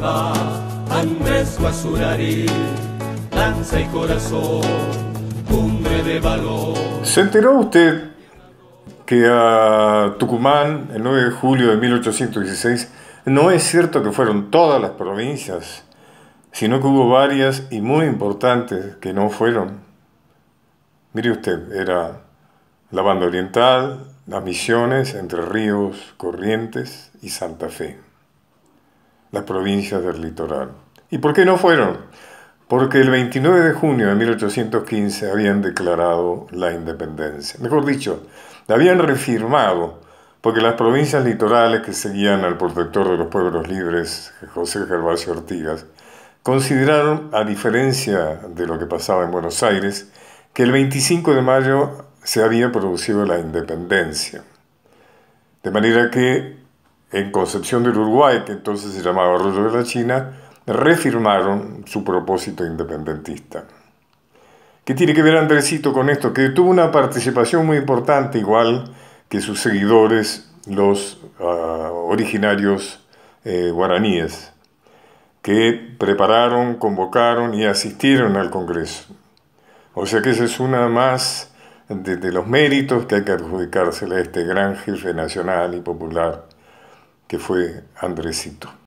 va, Andrés Guasurari, lanza y corazón, cumbre de valor. ¿Se enteró usted que a Tucumán, el 9 de julio de 1816, no es cierto que fueron todas las provincias, sino que hubo varias y muy importantes que no fueron? Mire usted, era la banda oriental, las misiones, Entre Ríos, Corrientes y Santa Fe las provincias del litoral. ¿Y por qué no fueron? Porque el 29 de junio de 1815 habían declarado la independencia. Mejor dicho, la habían refirmado, porque las provincias litorales que seguían al protector de los pueblos libres, José Gervasio Ortigas, consideraron, a diferencia de lo que pasaba en Buenos Aires, que el 25 de mayo se había producido la independencia. De manera que en Concepción del Uruguay, que entonces se llamaba Arroyo de la China, reafirmaron su propósito independentista. ¿Qué tiene que ver Andresito con esto? Que tuvo una participación muy importante, igual que sus seguidores, los ah, originarios eh, guaraníes, que prepararon, convocaron y asistieron al Congreso. O sea que esa es una más de, los méritos que hay que adjudicársele a este gran jefe nacional y popular que fue Andresito.